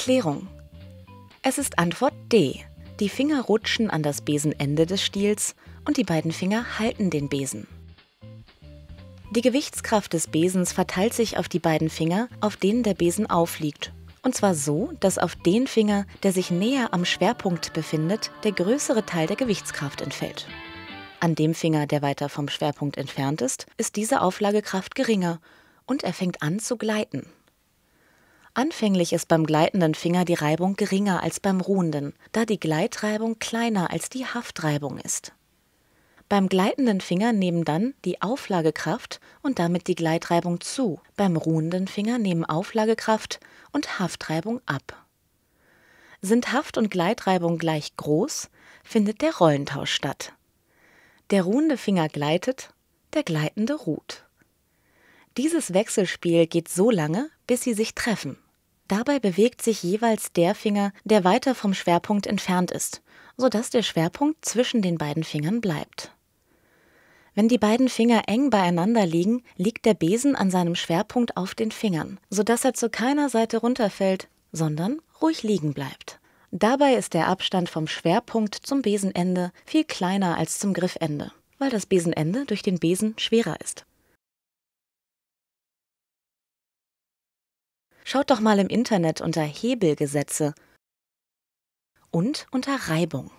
Erklärung. Es ist Antwort D. Die Finger rutschen an das Besenende des Stiels und die beiden Finger halten den Besen. Die Gewichtskraft des Besens verteilt sich auf die beiden Finger, auf denen der Besen aufliegt. Und zwar so, dass auf den Finger, der sich näher am Schwerpunkt befindet, der größere Teil der Gewichtskraft entfällt. An dem Finger, der weiter vom Schwerpunkt entfernt ist, ist diese Auflagekraft geringer und er fängt an zu gleiten. Anfänglich ist beim gleitenden Finger die Reibung geringer als beim ruhenden, da die Gleitreibung kleiner als die Haftreibung ist. Beim gleitenden Finger nehmen dann die Auflagekraft und damit die Gleitreibung zu, beim ruhenden Finger nehmen Auflagekraft und Haftreibung ab. Sind Haft und Gleitreibung gleich groß, findet der Rollentausch statt. Der ruhende Finger gleitet, der gleitende ruht. Dieses Wechselspiel geht so lange, bis sie sich treffen. Dabei bewegt sich jeweils der Finger, der weiter vom Schwerpunkt entfernt ist, sodass der Schwerpunkt zwischen den beiden Fingern bleibt. Wenn die beiden Finger eng beieinander liegen, liegt der Besen an seinem Schwerpunkt auf den Fingern, sodass er zu keiner Seite runterfällt, sondern ruhig liegen bleibt. Dabei ist der Abstand vom Schwerpunkt zum Besenende viel kleiner als zum Griffende, weil das Besenende durch den Besen schwerer ist. Schaut doch mal im Internet unter Hebelgesetze und unter Reibung.